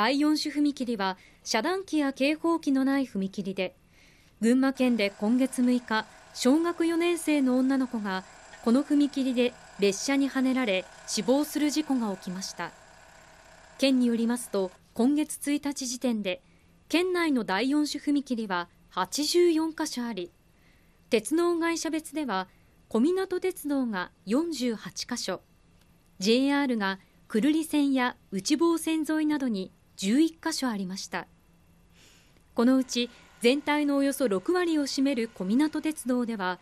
第4種踏切は遮断機や警報機のない踏切で群馬県で今月6日小学4年生の女の子がこの踏切で列車にはねられ死亡する事故が起きました県によりますと今月1日時点で県内の第4種踏切は84カ所あり鉄道会社別では小湊鉄道が48カ所 JR が久留里線や内房線沿いなどに11カ所ありましたこのうち全体のおよそ6割を占める小湊鉄道では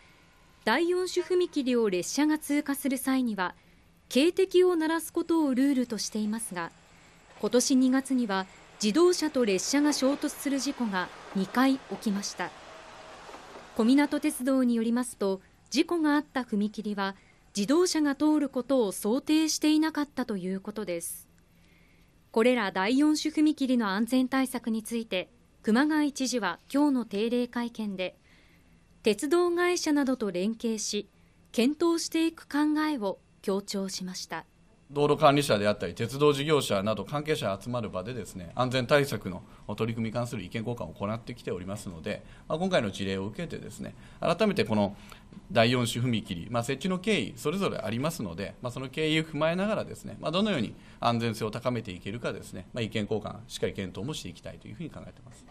第4種踏切を列車が通過する際には警笛を鳴らすことをルールとしていますが今年2月には自動車と列車が衝突する事故が2回起きました小湊鉄道によりますと事故があった踏切は自動車が通ることを想定していなかったということですこれら第4種踏切の安全対策について熊谷知事は今日の定例会見で鉄道会社などと連携し検討していく考えを強調しました。道路管理者であったり鉄道事業者など関係者集まる場でですね安全対策の取り組みに関する意見交換を行ってきておりますので、まあ、今回の事例を受けてですね改めてこの第4種踏切、まあ、設置の経緯それぞれありますので、まあ、その経緯を踏まえながらですね、まあ、どのように安全性を高めていけるかですね、まあ、意見交換しっかり検討もしていきたいというふうに考えています。